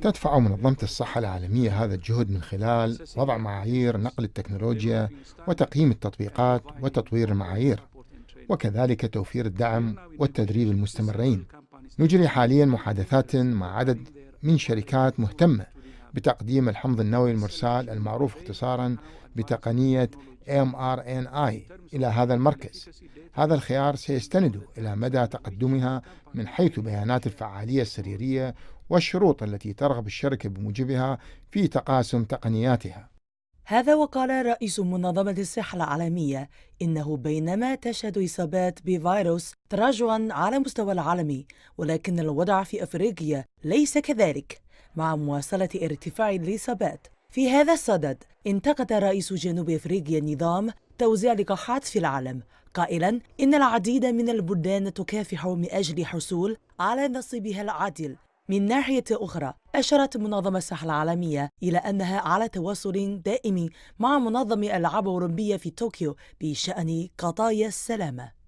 تدفع منظمة الصحة العالمية هذا الجهد من خلال وضع معايير نقل التكنولوجيا وتقييم التطبيقات وتطوير المعايير وكذلك توفير الدعم والتدريب المستمرين نجري حاليا محادثات مع عدد من شركات مهتمة بتقديم الحمض النووي المرسال المعروف اختصارا بتقنية mRNA إلى هذا المركز هذا الخيار سيستند إلى مدى تقدمها من حيث بيانات الفعالية السريرية والشروط التي ترغب الشركة بموجبها في تقاسم تقنياتها هذا وقال رئيس منظمة الصحة العالمية إنه بينما تشهد إصابات بفيروس تراجعا على مستوى العالمي ولكن الوضع في أفريقيا ليس كذلك مع مواصلة ارتفاع الإصابات في هذا الصدد انتقد رئيس جنوب افريقيا نظام توزيع لقاحات في العالم قائلا ان العديد من البلدان تكافح من اجل الحصول على نصيبها العادل من ناحية أخرى أشارت منظمة الصحة العالمية إلى أنها على تواصل دائم مع منظمة الألعاب الأولمبية في طوكيو بشأن قضايا السلامة